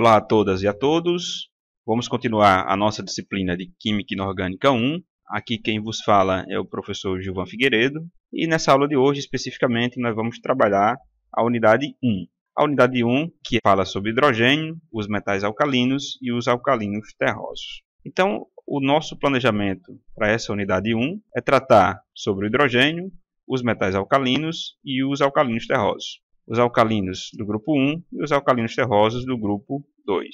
Olá a todas e a todos. Vamos continuar a nossa disciplina de Química Inorgânica 1. Aqui quem vos fala é o professor Gilvan Figueiredo. E nessa aula de hoje, especificamente, nós vamos trabalhar a unidade 1. A unidade 1, que fala sobre hidrogênio, os metais alcalinos e os alcalinos terrosos. Então, o nosso planejamento para essa unidade 1 é tratar sobre o hidrogênio, os metais alcalinos e os alcalinos terrosos os alcalinos do grupo 1 e os alcalinos terrosos do grupo 2.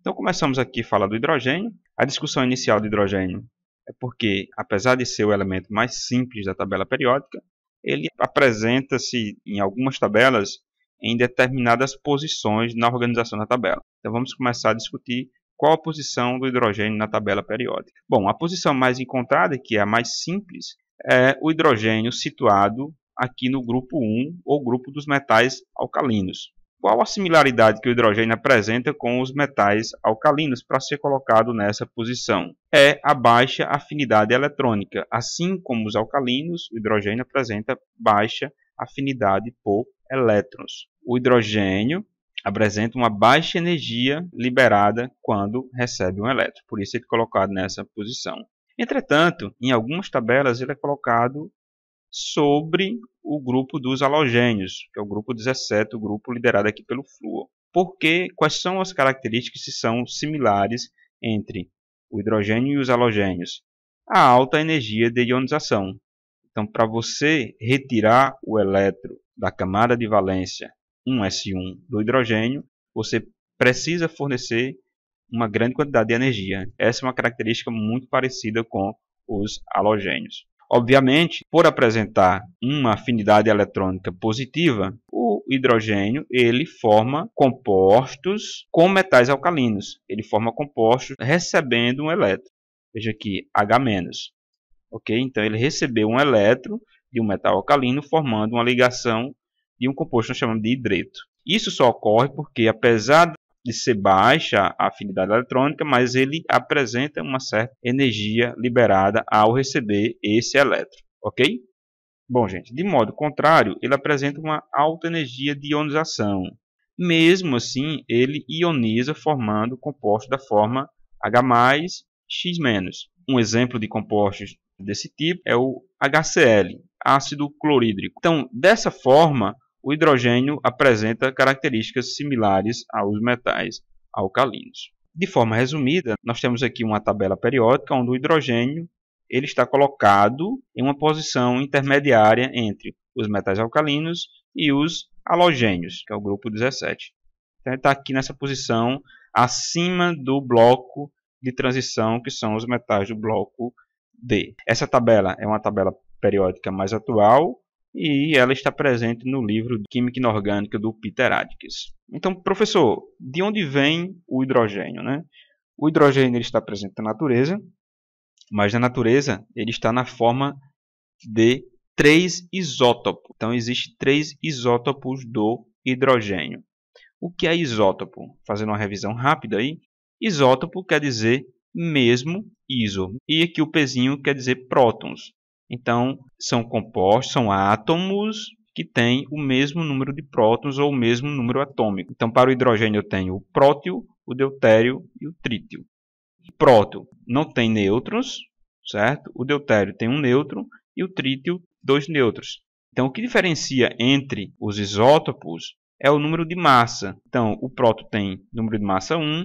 Então começamos aqui a falar do hidrogênio. A discussão inicial do hidrogênio é porque, apesar de ser o elemento mais simples da tabela periódica, ele apresenta-se em algumas tabelas em determinadas posições na organização da tabela. Então vamos começar a discutir qual a posição do hidrogênio na tabela periódica. Bom, a posição mais encontrada, que é a mais simples, é o hidrogênio situado aqui no grupo 1 ou grupo dos metais alcalinos. Qual a similaridade que o hidrogênio apresenta com os metais alcalinos para ser colocado nessa posição? É a baixa afinidade eletrônica. Assim como os alcalinos, o hidrogênio apresenta baixa afinidade por elétrons. O hidrogênio apresenta uma baixa energia liberada quando recebe um elétron, por isso ele é colocado nessa posição. Entretanto, em algumas tabelas ele é colocado sobre o grupo dos halogênios, que é o grupo 17, o grupo liderado aqui pelo flúor. Por quais são as características que são similares entre o hidrogênio e os halogênios? A alta energia de ionização. Então, para você retirar o elétron da camada de valência 1s1 do hidrogênio, você precisa fornecer uma grande quantidade de energia. Essa é uma característica muito parecida com os halogênios. Obviamente, por apresentar uma afinidade eletrônica positiva, o hidrogênio ele forma compostos com metais alcalinos. Ele forma compostos recebendo um elétron. Veja aqui, H-. Ok? Então, ele recebeu um elétron de um metal alcalino formando uma ligação de um composto que nós chamamos de hidreto. Isso só ocorre porque, apesar de ser baixa a afinidade eletrônica, mas ele apresenta uma certa energia liberada ao receber esse elétron, ok? Bom, gente, de modo contrário, ele apresenta uma alta energia de ionização. Mesmo assim, ele ioniza formando compostos da forma H+, X-. Um exemplo de compostos desse tipo é o HCl, ácido clorídrico. Então, dessa forma, o hidrogênio apresenta características similares aos metais alcalinos. De forma resumida, nós temos aqui uma tabela periódica onde o hidrogênio ele está colocado em uma posição intermediária entre os metais alcalinos e os halogênios, que é o grupo 17. Então ele está aqui nessa posição acima do bloco de transição, que são os metais do bloco D. Essa tabela é uma tabela periódica mais atual, e ela está presente no livro Química Inorgânica do Peter Atkins. Então, professor, de onde vem o hidrogênio? Né? O hidrogênio ele está presente na natureza, mas na natureza ele está na forma de três isótopos. Então, existem três isótopos do hidrogênio. O que é isótopo? Fazendo uma revisão rápida aí. Isótopo quer dizer mesmo iso. E aqui o pezinho quer dizer prótons. Então, são compostos, são átomos que têm o mesmo número de prótons ou o mesmo número atômico. Então, para o hidrogênio, eu tenho o prótio, o deutério e o trítio. O prótio não tem nêutrons, certo? O deutério tem um nêutron e o trítio, dois nêutrons. Então, o que diferencia entre os isótopos é o número de massa. Então, o próton tem número de massa 1,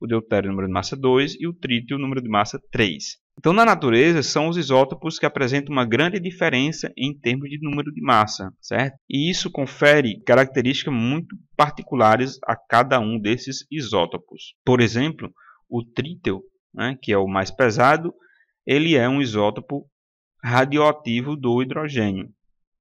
o deutério número de massa 2 e o trítio número de massa 3. Então, na natureza, são os isótopos que apresentam uma grande diferença em termos de número de massa, certo? E isso confere características muito particulares a cada um desses isótopos. Por exemplo, o tríteo, né, que é o mais pesado, ele é um isótopo radioativo do hidrogênio.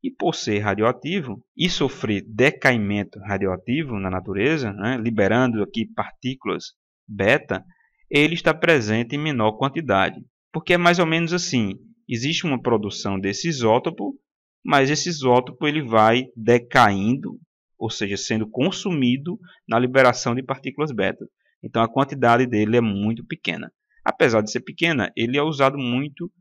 E por ser radioativo e sofrer decaimento radioativo na natureza, né, liberando aqui partículas beta, ele está presente em menor quantidade porque é mais ou menos assim. Existe uma produção desse isótopo, mas esse isótopo ele vai decaindo, ou seja, sendo consumido na liberação de partículas beta. Então a quantidade dele é muito pequena. Apesar de ser pequena, ele é usado muito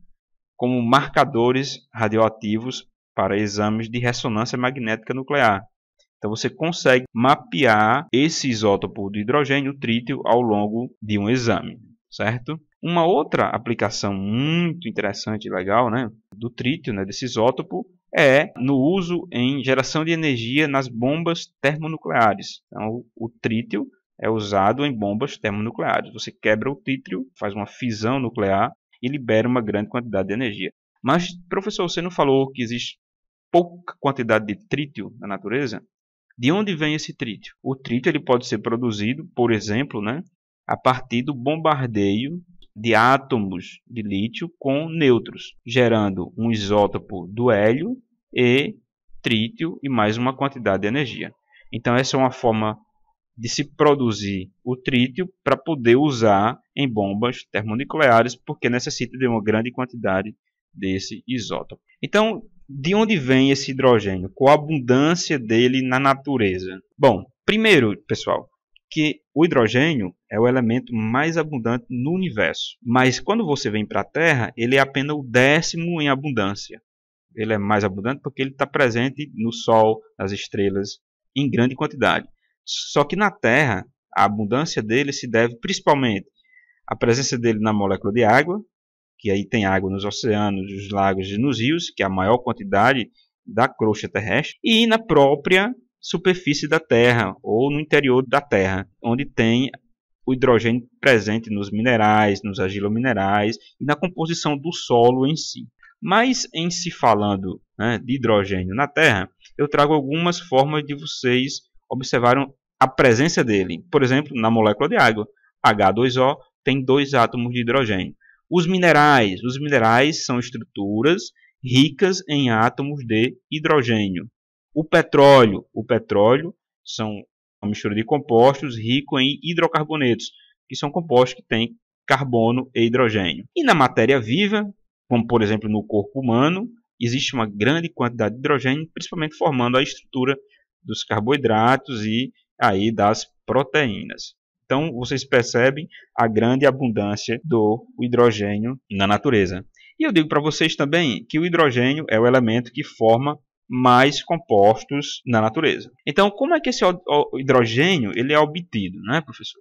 como marcadores radioativos para exames de ressonância magnética nuclear. Então você consegue mapear esse isótopo de hidrogênio, o trítio, ao longo de um exame certo? Uma outra aplicação muito interessante e legal né, do trítio, né, desse isótopo, é no uso em geração de energia nas bombas termonucleares. Então, o trítio é usado em bombas termonucleares. Você quebra o trítio, faz uma fisão nuclear e libera uma grande quantidade de energia. Mas, professor, você não falou que existe pouca quantidade de trítio na natureza? De onde vem esse trítio? O trítio ele pode ser produzido, por exemplo, né, a partir do bombardeio de átomos de lítio com nêutrons, gerando um isótopo do hélio e trítio e mais uma quantidade de energia. Então essa é uma forma de se produzir o trítio para poder usar em bombas termonucleares, porque necessita de uma grande quantidade desse isótopo. Então, de onde vem esse hidrogênio? Qual a abundância dele na natureza? Bom, primeiro, pessoal, que o hidrogênio é o elemento mais abundante no universo. Mas quando você vem para a Terra, ele é apenas o décimo em abundância. Ele é mais abundante porque ele está presente no Sol, nas estrelas, em grande quantidade. Só que na Terra, a abundância dele se deve principalmente à presença dele na molécula de água, que aí tem água nos oceanos, nos lagos e nos rios, que é a maior quantidade da crosta terrestre, e na própria superfície da Terra ou no interior da Terra, onde tem o hidrogênio presente nos minerais, nos argilominerais e na composição do solo em si. Mas em se falando né, de hidrogênio na Terra, eu trago algumas formas de vocês observarem a presença dele. Por exemplo, na molécula de água, H2O tem dois átomos de hidrogênio. Os minerais, os minerais são estruturas ricas em átomos de hidrogênio. O petróleo, o petróleo são uma mistura de compostos rico em hidrocarbonetos, que são compostos que têm carbono e hidrogênio. E na matéria viva, como por exemplo no corpo humano, existe uma grande quantidade de hidrogênio, principalmente formando a estrutura dos carboidratos e aí das proteínas. Então vocês percebem a grande abundância do hidrogênio na natureza. E eu digo para vocês também que o hidrogênio é o elemento que forma mais compostos na natureza. Então, como é que esse hidrogênio ele é obtido, né, professor?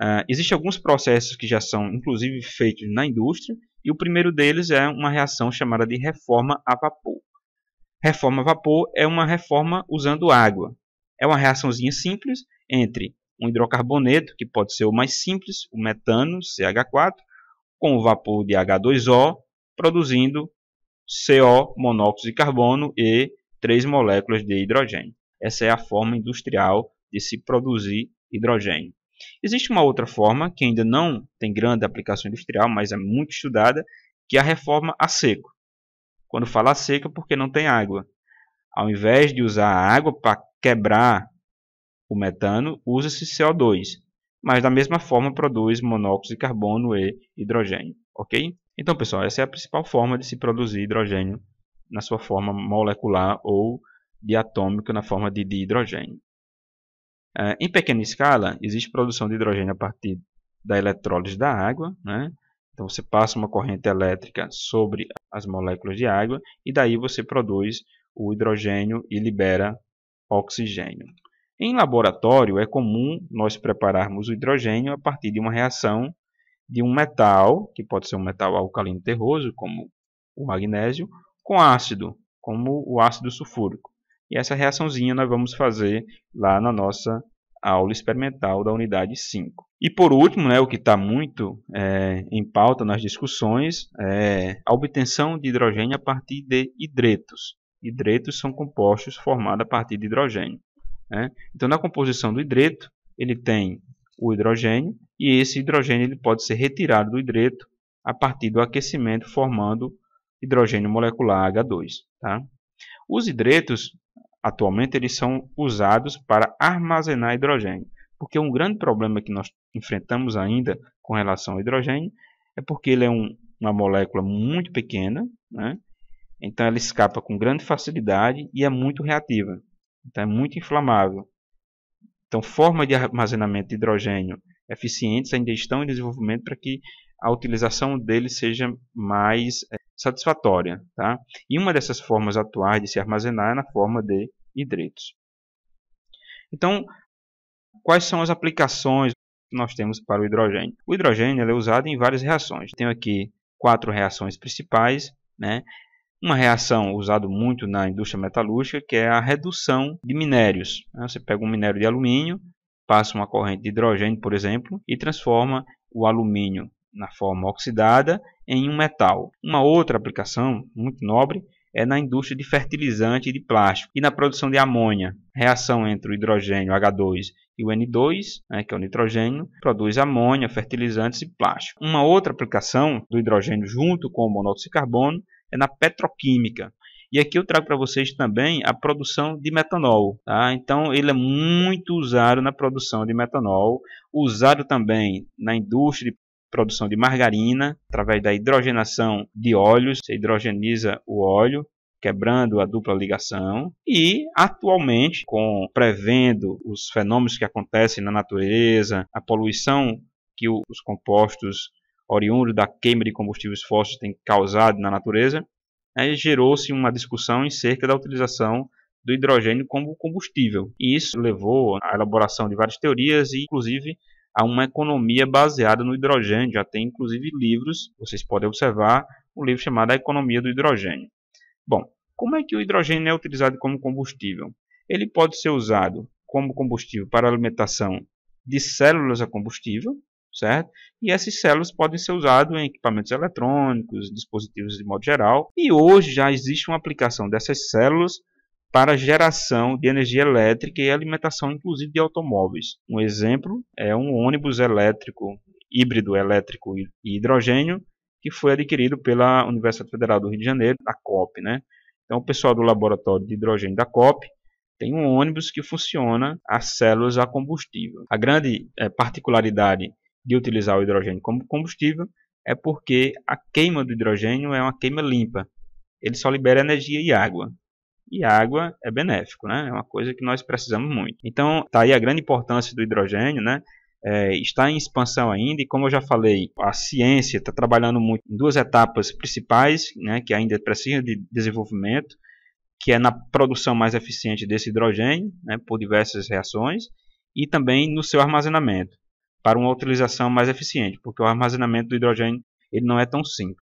Uh, Existem alguns processos que já são, inclusive, feitos na indústria, e o primeiro deles é uma reação chamada de reforma a vapor. Reforma a vapor é uma reforma usando água. É uma reaçãozinha simples entre um hidrocarboneto, que pode ser o mais simples, o metano, CH4, com o vapor de H2O, produzindo CO, monóxido de carbono e três moléculas de hidrogênio. Essa é a forma industrial de se produzir hidrogênio. Existe uma outra forma que ainda não tem grande aplicação industrial, mas é muito estudada, que é a reforma a seco. Quando fala a seco é porque não tem água. Ao invés de usar a água para quebrar o metano, usa-se CO2, mas da mesma forma produz monóxido de carbono e hidrogênio, ok? Então, pessoal, essa é a principal forma de se produzir hidrogênio na sua forma molecular ou diatômica na forma de hidrogênio. É, em pequena escala, existe produção de hidrogênio a partir da eletrólise da água. Né? Então, você passa uma corrente elétrica sobre as moléculas de água e daí você produz o hidrogênio e libera oxigênio. Em laboratório, é comum nós prepararmos o hidrogênio a partir de uma reação de um metal, que pode ser um metal alcalino terroso, como o magnésio, com ácido, como o ácido sulfúrico. E essa reaçãozinha nós vamos fazer lá na nossa aula experimental da unidade 5. E por último, né, o que está muito é, em pauta nas discussões é a obtenção de hidrogênio a partir de hidretos. Hidretos são compostos formados a partir de hidrogênio. Né? Então, na composição do hidreto, ele tem o hidrogênio, e esse hidrogênio ele pode ser retirado do hidreto a partir do aquecimento, formando hidrogênio molecular H2. Tá? Os hidretos, atualmente, eles são usados para armazenar hidrogênio, porque um grande problema que nós enfrentamos ainda com relação ao hidrogênio é porque ele é um, uma molécula muito pequena, né? então ela escapa com grande facilidade e é muito reativa, então é muito inflamável. Então, formas de armazenamento de hidrogênio eficientes ainda estão em desenvolvimento para que a utilização dele seja mais é, satisfatória. Tá? E uma dessas formas atuais de se armazenar é na forma de hidretos. Então, quais são as aplicações que nós temos para o hidrogênio? O hidrogênio é usado em várias reações. Tenho aqui quatro reações principais, né? Uma reação usada muito na indústria metalúrgica que é a redução de minérios. Né? Você pega um minério de alumínio, passa uma corrente de hidrogênio, por exemplo, e transforma o alumínio na forma oxidada em um metal. Uma outra aplicação muito nobre é na indústria de fertilizante e de plástico e na produção de amônia. Reação entre o hidrogênio H2 e o N2, né, que é o nitrogênio, produz amônia, fertilizantes e plástico. Uma outra aplicação do hidrogênio junto com o monóxido de carbono é na petroquímica. E aqui eu trago para vocês também a produção de metanol. Tá? Então, ele é muito usado na produção de metanol, usado também na indústria de produção de margarina, através da hidrogenação de óleos, você hidrogeniza o óleo, quebrando a dupla ligação e atualmente com prevendo os fenômenos que acontecem na natureza, a poluição que os compostos oriundo da queima de combustíveis fósseis tem causado na natureza, né, gerou-se uma discussão em cerca da utilização do hidrogênio como combustível. E isso levou à elaboração de várias teorias e, inclusive, a uma economia baseada no hidrogênio. Já tem, inclusive, livros, vocês podem observar, um livro chamado A Economia do Hidrogênio. Bom, como é que o hidrogênio é utilizado como combustível? Ele pode ser usado como combustível para alimentação de células a combustível, certo? E essas células podem ser usadas em equipamentos eletrônicos, dispositivos de modo geral. E hoje já existe uma aplicação dessas células para geração de energia elétrica e alimentação, inclusive de automóveis. Um exemplo é um ônibus elétrico, híbrido elétrico e hidrogênio, que foi adquirido pela Universidade Federal do Rio de Janeiro, a COP. Né? Então, o pessoal do laboratório de hidrogênio da COP tem um ônibus que funciona a células a combustível. A grande eh, particularidade de utilizar o hidrogênio como combustível é porque a queima do hidrogênio é uma queima limpa. Ele só libera energia e água. E água é benéfico, né? É uma coisa que nós precisamos muito. Então, tá aí a grande importância do hidrogênio, né? É, está em expansão ainda e como eu já falei, a ciência está trabalhando muito em duas etapas principais, né? Que ainda precisam de desenvolvimento, que é na produção mais eficiente desse hidrogênio, né? Por diversas reações e também no seu armazenamento para uma utilização mais eficiente, porque o armazenamento do hidrogênio ele não é tão simples.